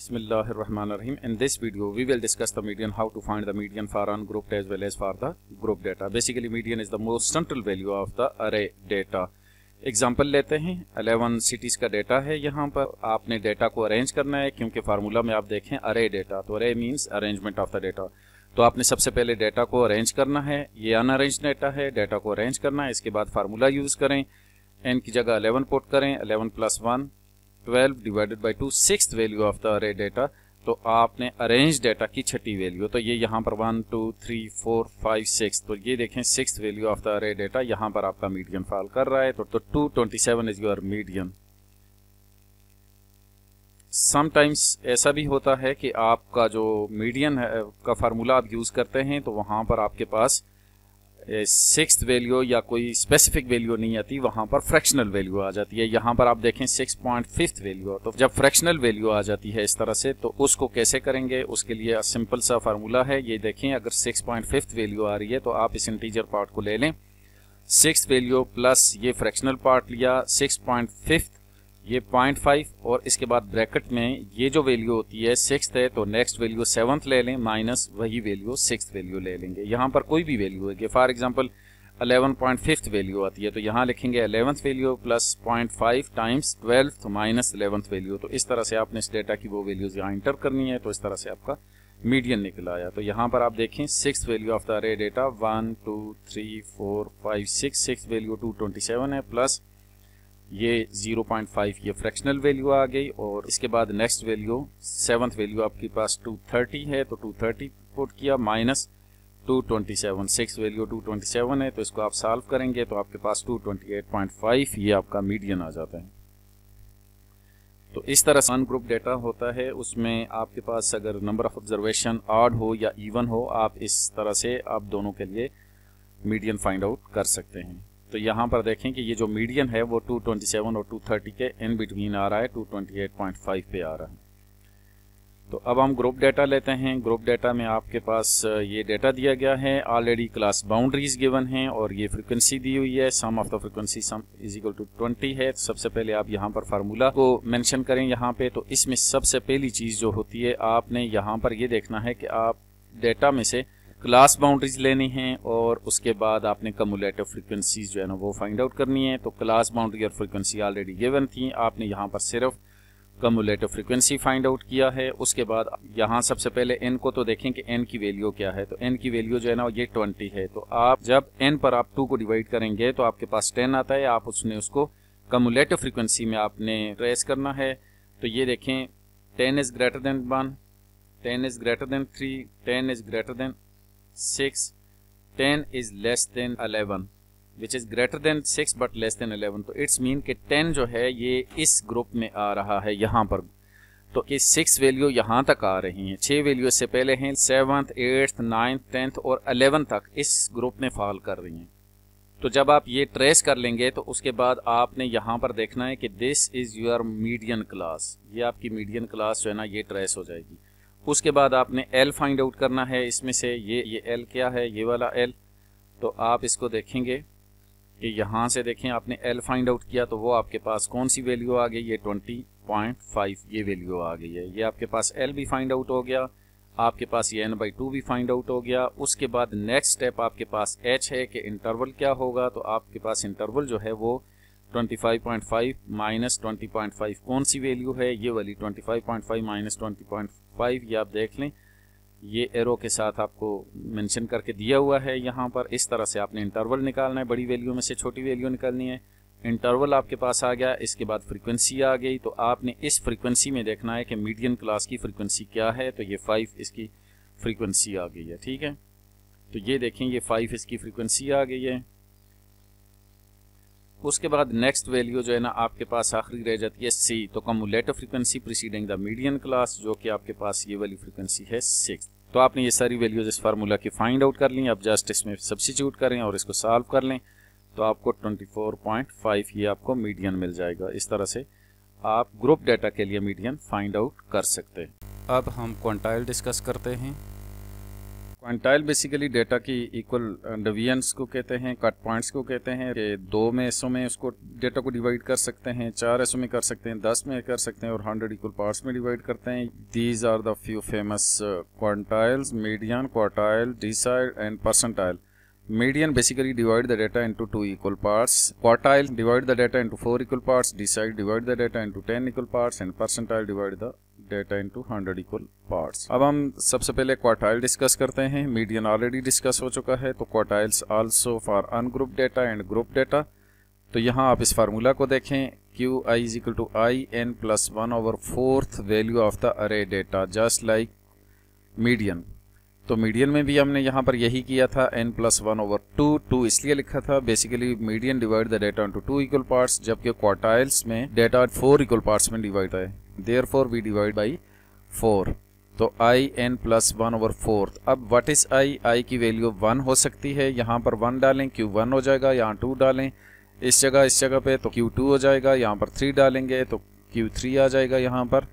Bismillahirrahmanirrahim. In this video, we will discuss the median, how to find the median for ungrouped as well as for the group data. Basically, median is the most central value of the array data. Example लेते हैं 11 cities का data है यहाँ पर आपने data को arrange करना है क्योंकि फार्मूला में आप देखें अरे डेटा तो array means arrangement of the data तो आपने सबसे पहले डेटा को अरेंज करना है ये अनअरेंज डेटा है डेटा को अरेंज करना है इसके बाद फार्मूला यूज़ करें एन की जगह 11 पुट करें 11 plus one 12 divided by two six value of the array data तो आपने अरेंज डेटा की छठी वैल्यू तो ये यहाँ पर one two three four five six तो ये देखें six value of the array data यहाँ पर आपका मीडियम फॉल कर रहा है तो two twenty seven is your medium sometimes ऐसा भी होता है कि आपका जो मीडियम का फार्मूला आप यूज़ करते हैं तो वहाँ पर आपके पास सिक्स वैल्यू या कोई स्पेसिफिक वैल्यू नहीं आती वहाँ पर फ्रैक्शनल वैल्यू आ जाती है यहाँ पर आप देखें सिक्स पॉइंट फिफ्थ वैल्यू तो जब फ्रैक्शनल वैल्यू आ जाती है इस तरह से तो उसको कैसे करेंगे उसके लिए सिंपल सा फार्मूला है ये देखें अगर सिक्स पॉइंट फिफ्थ वैल्यू आ रही है तो आप इस इंटीजर पार्ट को ले लें सिक्स वैल्यू प्लस ये फ्रैक्शनल पार्ट लिया सिक्स पॉइंट फिफ्थ ये पॉइंट फाइव और इसके बाद ब्रैकेट में ये जो वैल्यू होती है सिक्स है तो नेक्स्ट वैल्यू सेवन्थ ले लें माइनस वही वैल्यू सिक्स वैल्यू ले लेंगे यहाँ पर कोई भी वैल्यू है कि for example eleven point fifth value आती है तो यहाँ लिखेंगे eleventh value plus point five times twelfth minus eleventh value तो इस तरह से आपने इस डेटा की वो वैल्यूज यहाँ इंटर करनी है तो इस तरह से आपका मीडियम निकल आया तो यहाँ पर आप देखें six value of the array data one two three four five six six value two twenty seven है प्लस ये 0.5 ये फ्रैक्शनल वैल्यू आ गई और इसके बाद नेक्स्ट वैल्यू सेवन्थ वैल्यू आपके पास 230 है तो 230 पुट किया माइनस 227 सिक्स वैल्यू 227 है तो इसको आप सॉल्व करेंगे तो आपके पास 228.5 ये आपका मीडियन आ जाता है तो इस तरह सन ग्रुप डेटा होता है उसमें आपके पास अगर नंबर ऑफ ऑब्जर्वेशन आड हो या इवन हो आप इस तरह से आप दोनों के लिए मीडियन फाइंड आउट कर सकते हैं तो यहाँ पर देखें कि ये जो मीडियन है वो 227 और 230 के इन बिटवीन आ रहा है 228.5 पे आ रहा है तो अब हम ग्रुप डाटा लेते हैं ग्रुप डाटा में आपके पास ये डाटा दिया गया है ऑलरेडी क्लास बाउंड्रीज गिवन हैं और ये फ्रीक्वेंसी दी हुई है sum of the frequency sum is equal to twenty है तो सबसे पहले आप यहाँ पर फार्मूला को मेंशन करें यहाँ पे तो इसमें सबसे पहली चीज़ जो होती है आपने यहाँ पर ये देखना है कि आप डेटा में से क्लास बाउंड्रीज लेनी है और उसके बाद आपने कमुलेटिव फ्रीक्वेंसीज जो है ना वो फाइंड आउट करनी है तो क्लास बाउंड्री और फ्रीक्वेंसी ऑलरेडी गिवन थी आपने यहाँ पर सिर्फ कमुलेटिव फ्रीक्वेंसी फाइंड आउट किया है उसके बाद यहाँ सबसे पहले एन को तो देखें कि एन की वैल्यू क्या है तो एन की वैल्यू जो है ना ये ट्वेंटी है तो आप जब एन पर आप टू को डिवाइड करेंगे तो आपके पास टेन आता है आप उसने उसको कमुलेटिव फ्रीक्वेंसी में आपने ट्रेस करना है तो ये देखें ten is greater than one ten is greater than three ten is greater than 6 10 is less than 11 which is greater than six but less than eleven तो इट्स मीन कि ten जो है ये इस ग्रुप में आ रहा है यहाँ पर तो कि सिक्स वैल्यू यहाँ तक आ रही हैं छः वैल्यू से पहले हैं सेवन्थ एट्थ नाइन्थ टेंथ और अलेवन तक इस ग्रुप में फॉल कर रही हैं तो जब आप ये ट्रेस कर लेंगे तो उसके बाद आपने यहाँ पर देखना है कि this is your median class ये आपकी मीडियन क्लास जो है ना ये ट्रेस हो जाएगी उसके बाद आपने एल फाइंड आउट करना है इसमें से ये ये एल क्या है ये वाला एल तो आप इसको देखेंगे कि यहाँ से देखें आपने एल फाइंड आउट किया तो वो आपके पास कौन सी वैल्यू आ गई ये 20.5 ये वैल्यू आ गई है ये आपके पास एल भी फाइंड आउट हो गया आपके पास ये एन बाई टू भी फाइंड आउट हो गया उसके बाद नेक्स्ट स्टेप आपके पास एच है कि इंटरवल क्या होगा तो आपके पास इंटरवल जो है वो 25.5 माइनस 20.5 कौन सी वैल्यू है ये वाली 25.5 माइनस 20.5 ये आप देख लें ये एरो के साथ आपको मेंशन करके दिया हुआ है यहाँ पर इस तरह से आपने इंटरवल निकालना है बड़ी वैल्यू में से छोटी वैल्यू निकालनी है इंटरवल आपके पास आ गया इसके बाद फ्रीक्वेंसी आ गई तो आपने इस फ्रीक्वेंसी में देखना है कि मीडियम क्लास की फ्रीक्वेंसी क्या है तो ये फाइव इसकी फ्रीक्वेंसी आ गई है ठीक है तो ये देखें ये फाइव इसकी फ्रीक्वेंसी आ गई है उसके बाद नेक्स्ट वैल्यू जो है ना आपके पास आखिरी रह जाती है सी तो cumulative frequency preceding the median class जो कि आपके पास ये वाली फ्रीक्वेंसी है सिक्स तो आपने ये सारी वैल्यूज इस फार्मूला की फाइंड आउट कर ली आप जस्ट इसमें सब्सिट्यूट करें और इसको सॉल्व कर लें तो आपको 24.5 ये आपको मीडियन मिल जाएगा इस तरह से आप ग्रुप डाटा के लिए मीडियन फाइंड आउट कर सकते हैं अब हम क्वांटाइल डिस्कस करते हैं क्वांटाइल बेसिकली डेटा की इक्वल डिवीजन्स uh, को कहते हैं कट पॉइंट्स को कहते हैं कि दो में ऐसों में उसको डेटा को डिवाइड कर सकते हैं चार ऐसों में कर सकते हैं दस में कर सकते हैं और हंड्रेड इक्वल पार्ट्स में डिवाइड करते हैं these are the few famous quantiles median quartile decile and percentile median basically divide the data into two equal parts quartile divide the data into four equal parts decile divide the data into ten equal parts and percentile divide the data into 100 equal parts अब हम सबसे पहले quartile discuss करते हैं median already discuss हो चुका है तो quartiles also for ungroup data and group data तो यहाँ आप इस फार्मूला को देखें Q I is equal to I N plus one over fourth value of the array data just like median तो मीडियन में भी हमने यहाँ पर यही किया था N plus one over two two इसलिए लिखा था basically median divide the data into two equal parts जबकि क्वार्टाइल्स में डेटा फोर इक्वल पार्ट्स में डिवाइड है there four we divide by four तो I N plus one over fourth अब what is I I की value one हो सकती है यहाँ पर वन डालें क्यू वन हो जाएगा यहाँ टू डालें इस जगह इस जगह पे तो क्यू टू हो जाएगा यहाँ पर थ्री डालेंगे तो क्यू थ्री आ जाएगा यहाँ पर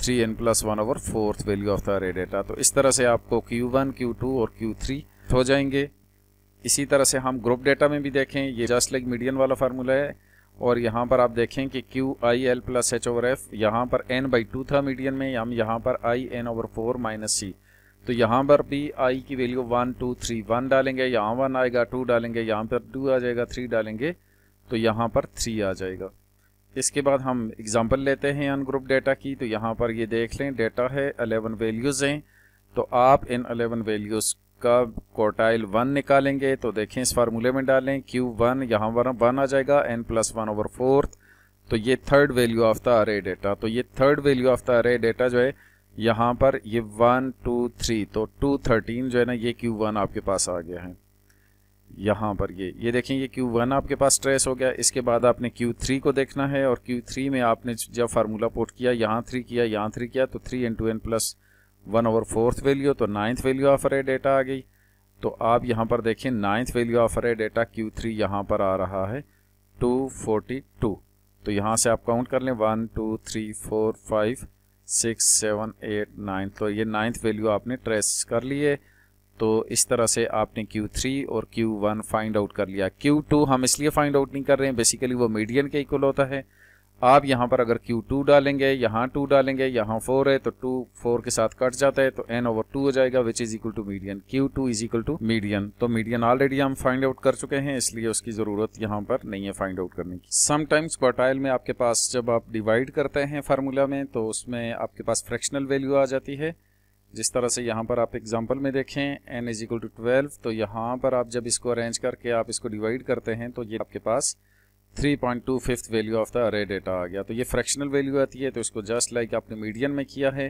three N plus one over fourth value of the array data तो इस तरह से आपको क्यू वन क्यू टू और क्यू थ्री हो जाएंगे इसी तरह से हम ग्रुप डेटा में भी देखें ये जस्ट लाइक मीडियन वाला फार्मूला है और यहाँ पर आप देखें कि Q I L plus H over F यहाँ पर एन बाई टू था मीडियन में हम यहाँ पर I N over four minus C तो यहाँ पर भी आई की value one two three one डालेंगे यहाँ वन आएगा टू डालेंगे यहाँ पर टू आ जाएगा थ्री डालेंगे तो यहाँ पर थ्री आ जाएगा इसके बाद हम एग्ज़ाम्पल लेते हैं अनग्रुप डेटा की तो यहाँ पर ये देख लें डेटा है अलेवन वैल्यूज़ हैं तो आप इन अलेवन वैल्यूज़ का कोटाइल वन निकालेंगे तो देखें इस फार्मूले में डालें क्यू वन यहाँ वन वन आ जाएगा N plus one over fourth तो ये third value of the array data तो ये third value of the array data जो है यहाँ पर ये वन टू थ्री तो टू थर्टीन जो है ना ये क्यू वन आपके पास आ गया है यहाँ पर ये ये देखें ये क्यू वन आपके पास ट्रेस हो गया इसके बाद आपने क्यू थ्री को देखना है और क्यू थ्री में आपने जब फार्मूला पोट किया यहाँ थ्री किया यहाँ थ्री किया तो three N two N plus one over fourth value तो ninth value of array data आ गई तो आप यहाँ पर देखें ninth value of array data Q three यहाँ पर आ रहा है टू फोर्टी टू तो यहाँ से आप काउंट कर लें one two three four five six seven eight nine तो ये नाइन्थ वैल्यू आपने ट्रेस कर लिए तो इस तरह से आपने Q3 और Q1 फाइंड आउट कर लिया Q2 हम इसलिए फाइंड आउट नहीं कर रहे हैं बेसिकली वो मीडियन के इक्वल होता है आप यहाँ पर अगर Q2 डालेंगे यहाँ 2 डालेंगे यहाँ 4 है तो 2 4 के साथ कट जाता है तो n ओवर 2 हो जाएगा which is equal to median Q2 two is equal to median तो मीडियन ऑलरेडी हम फाइंड आउट कर चुके हैं इसलिए उसकी जरूरत यहाँ पर नहीं है फाइंड आउट करने की समटाइम्स क्वार्टाइल में आपके पास जब आप डिवाइड करते हैं फार्मूला में तो उसमें आपके पास फ्रैक्शनल वैल्यू आ जाती है जिस तरह से यहाँ पर आप एग्जाम्पल में देखें N is equal to twelve तो यहाँ पर आप जब इसको अरेंज करके आप इसको डिवाइड करते हैं तो ये आपके पास three point two fifth value of the array data आ गया तो ये फ्रैक्शनल वैल्यू आती है तो इसको जस्ट लाइक like आपने मीडियन में किया है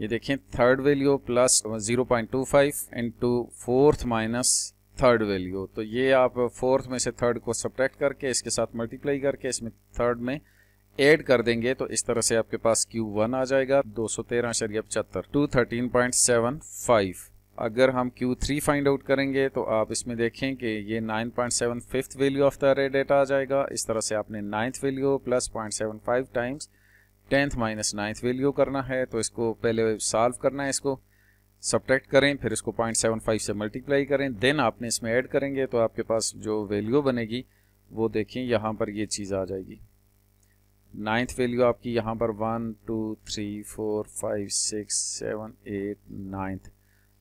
ये देखें third value plus zero point two five into fourth minus third value तो ये आप फोर्थ में से थर्ड को सब्ट्रैक्ट करके इसके साथ मल्टीप्लाई करके इसमें थर्ड में ऐड कर देंगे तो इस तरह से आपके पास क्यू वन आ जाएगा दो सौ तेरह शरिया पचहत्तर two thirteen point seven five अगर हम Q3 फाइंड आउट करेंगे तो आप इसमें देखें कि ये 9.7 fifth value of the array data आ जाएगा इस तरह से आपने ninth value plus 0.75 times tenth minus ninth value करना है तो इसको पहले सॉल्व करना है इसको सब्ट्रैक्ट करें फिर इसको 0.75 से मल्टीप्लाई करें देन आपने इसमें ऐड करेंगे तो आपके पास जो वैल्यू बनेगी वो देखें यहाँ पर ये चीज़ आ जाएगी नाइन्थ वैल्यू आपकी यहाँ पर one two three four five six seven eight ninth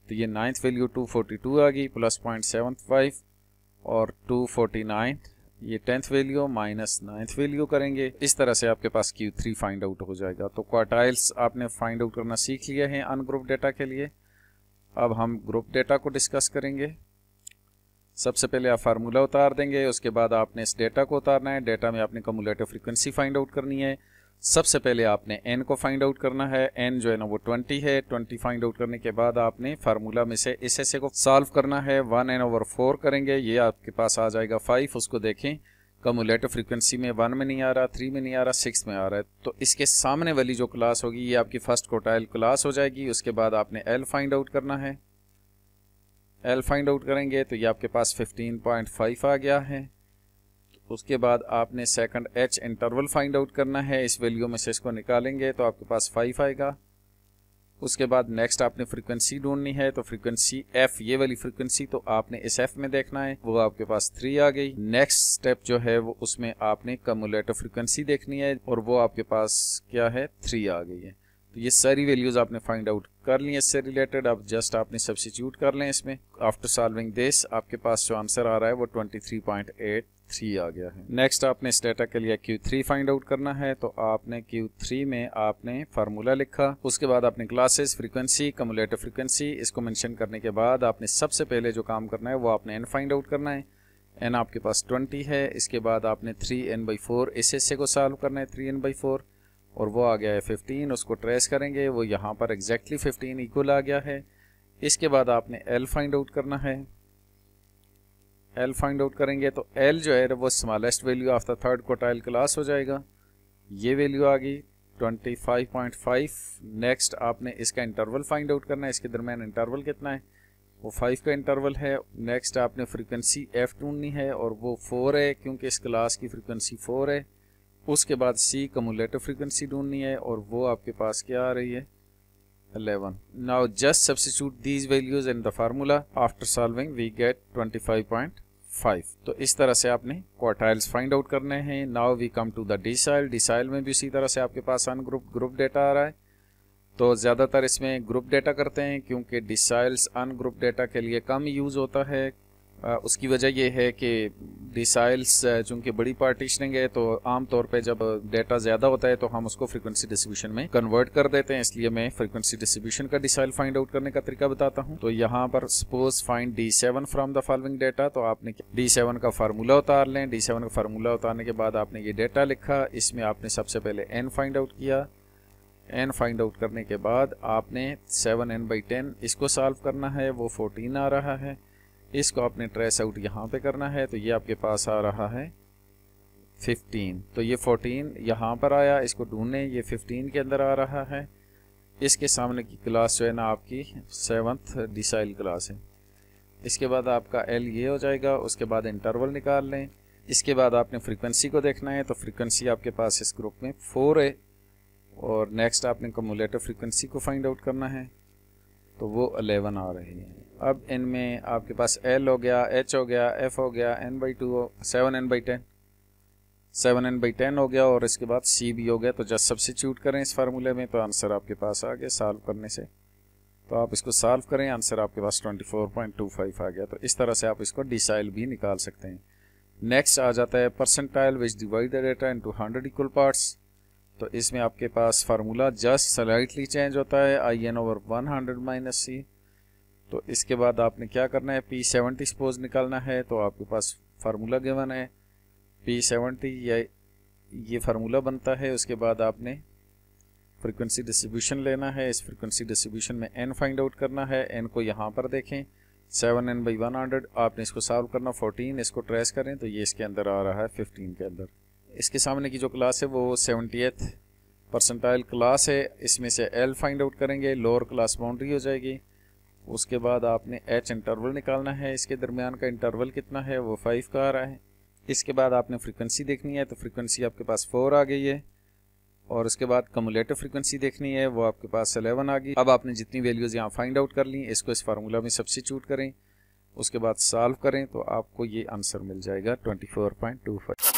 तो ये नाइन्थ वैल्यू 242 आ गई प्लस पॉइंट सेवन फाइव और 249 ये tenth value minus ninth value करेंगे इस तरह से आपके पास क्यू थ्री फाइंड आउट हो जाएगा तो क्वार्टाइल्स आपने फाइंड आउट करना सीख लिए हैं अनग्रुप डेटा के लिए अब हम ग्रुप डेटा को डिस्कस करेंगे सबसे पहले आप फार्मूला उतार देंगे उसके बाद आपने इस डेटा को उतारना है डेटा में आपने कम्युलेटिव फ्रीक्वेंसी फाइंड आउट करनी है सबसे पहले आपने एन को फाइंड आउट करना है एन जो है ना वो ट्वेंटी है ट्वेंटी फाइंड आउट करने के बाद आपने फार्मूला में से इस ऐसे को सॉल्व करना है वन एन ओवर फोर करेंगे ये आपके पास आ जाएगा फाइव उसको देखें कमुलेटिव फ्रीक्वेंसी में वन में नहीं आ रहा थ्री में नहीं आ रहा सिक्स में आ रहा है तो इसके सामने वाली जो क्लास होगी ये आपकी फर्स्ट कोटाइल क्लास हो जाएगी उसके बाद आपने एल फाइंड आउट करना है एल फाइंड आउट करेंगे तो ये आपके पास फाइव आ गया है उसके बाद आपने second H interval find out करना है इस वैल्यू में से इसको निकालेंगे तो आपके पास फाइव आएगा उसके बाद नेक्स्ट आपने फ्रीक्वेंसी ढूंढनी है तो फ्रीक्वेंसी एफ ये वाली फ्रीक्वेंसी तो आपने इस एफ में देखना है वो आपके पास थ्री आ गई नेक्स्ट स्टेप जो है वो उसमें आपने कमुलेटर फ्रीक्वेंसी देखनी है और वो आपके पास क्या है थ्री आ गई है तो ये सारी वैल्यूज आपने फाइंड आउट कर ली इससे रिलेटेड अब जस्ट आपने सब्सिट्यूट कर लें इसमें आफ्टर सॉल्विंग दिस आपके पास जो आंसर आ रहा है वो 23.83 आ गया है नेक्स्ट आपने इस डेटा के लिए Q3 फाइंड आउट करना है तो आपने Q3 में आपने फार्मूला लिखा उसके बाद आपने क्लासेस फ्रीक्वेंसी कमुलेटिव फ्रीक्वेंसी इसको मैंशन करने के बाद आपने सबसे पहले जो काम करना है वो आपने एन फाइंड आउट करना है एन आपके पास ट्वेंटी है इसके बाद आपने थ्री एन बाई फोर इस हिस्से को सॉल्व करना है थ्री एन बाई फोर और वो आ गया है 15 उसको ट्रेस करेंगे वो यहाँ पर एग्जैक्टली exactly 15 इक्वल आ गया है इसके बाद आपने एल फाइंड आउट करना है एल फाइंड आउट करेंगे तो एल जो है वो smallest value of the third quartile class हो जाएगा ये वैल्यू आ गई 25.5 नेक्स्ट आपने इसका इंटरवल फाइंड आउट करना है इसके दरमियान इंटरवल कितना है वो 5 का इंटरवल है नेक्स्ट आपने फ्रीक्वेंसी एफ ढूंढनी है और वो 4 है क्योंकि इस क्लास की फ्रीक्वेंसी 4 है उसके बाद सी कमुलेटिव फ्रीक्वेंसी ढूंढनी है और वो आपके पास क्या आ रही है 11 now just substitute these values in the formula after solving we get 25.5 तो इस तरह से आपने क्वार्टाइल्स फाइंड आउट करने हैं now we come to the decile decile में भी इसी तरह से आपके पास अनग्रुप ग्रुप डेटा आ रहा है तो ज़्यादातर इसमें ग्रुप डेटा करते हैं क्योंकि डिसाइल्स अनग्रुप डेटा के लिए कम यूज़ होता है उसकी वजह यह है कि डिसाइल्स चूंकि बड़ी पार्टीशनिंग है तो आम तौर पे जब डेटा ज़्यादा होता है तो हम उसको फ्रीक्वेंसी डिस्ट्रीब्यूशन में कन्वर्ट कर देते हैं इसलिए मैं फ्रीक्वेंसी डिस्ट्रीब्यूशन का डिसाइल फाइंड आउट करने का तरीका बताता हूँ तो यहाँ पर suppose find D seven from the following data तो आपने डी सेवन का फार्मूला उतार लें डी सेवन का फार्मूला उतारने के बाद आपने ये डेटा लिखा इसमें आपने सबसे पहले एन फाइंड आउट किया एन फाइंड आउट करने के बाद आपने सेवन एन बाई टेन इसको सॉल्व करना है वो फोर्टीन आ रहा है इसको आपने ट्रेस आउट यहाँ पे करना है तो ये आपके पास आ रहा है 15 तो ये 14 यहाँ पर आया इसको ढूंढने ये 15 के अंदर आ रहा है इसके सामने की क्लास जो है ना आपकी सेवन्थ डिसाइल क्लास है इसके बाद आपका एल ये हो जाएगा उसके बाद इंटरवल निकाल लें इसके बाद आपने फ्रीक्वेंसी को देखना है तो फ्रीक्वेंसी आपके पास इस ग्रुप में फोर है और नेक्स्ट आपने कमोलेटिव फ्रीक्वेंसी को फाइंड आउट करना है तो वो अलेवन आ रही है अब इनमें आपके पास एल हो गया एच हो गया एफ हो गया N by two seven N by ten seven N by ten हो गया और इसके बाद सी भी हो गया तो जस्ट सब्सिट्यूट करें इस फार्मूले में तो आंसर आपके पास आ गया सॉल्व करने से तो आप इसको सॉल्व करें आंसर आपके पास 24.25 आ गया तो इस तरह से आप इसको डिसाइल भी निकाल सकते हैं नेक्स्ट आ जाता है percentile which divide the data into hundred equal parts तो इसमें आपके पास फार्मूला जस्ट स्लाइटली चेंज होता है I N over one hundred minus C तो इसके बाद आपने क्या करना है पी सेवेंटी सपोज निकालना है तो आपके पास फार्मूला गिवन है पी सेवेंटी ये फार्मूला बनता है उसके बाद आपने फ्रीक्वेंसी डिस्ट्रीब्यूशन लेना है इस फ्रीक्वेंसी डिस्ट्रीब्यूशन में एन फाइंड आउट करना है एन को यहाँ पर देखें seven N by one hundred आपने इसको सॉल्व करना फोर्टीन इसको ट्रेस करें तो ये इसके अंदर आ रहा है फिफ्टीन के अंदर इसके सामने की जो क्लास है वो एथ परसेंटाइल क्लास है इसमें से एल फाइंड आउट करेंगे लोअर क्लास बाउंड्री हो जाएगी उसके बाद आपने एच इंटरवल निकालना है इसके दरमियान का इंटरवल कितना है वो फाइव का आ रहा है इसके बाद आपने फ्रीक्वेंसी देखनी है तो फ्रीक्वेंसी आपके पास फोर आ गई है और उसके बाद कमुलेटिव फ्रीक्वेंसी देखनी है वो आपके पास अलेवन आ गई अब आपने जितनी वैल्यूज़ यहाँ फाइंड आउट कर ली इसको इस फार्मूला में सब्सिट्यूट करें उसके बाद सॉल्व करें तो आपको ये आंसर मिल जाएगा twenty four point two five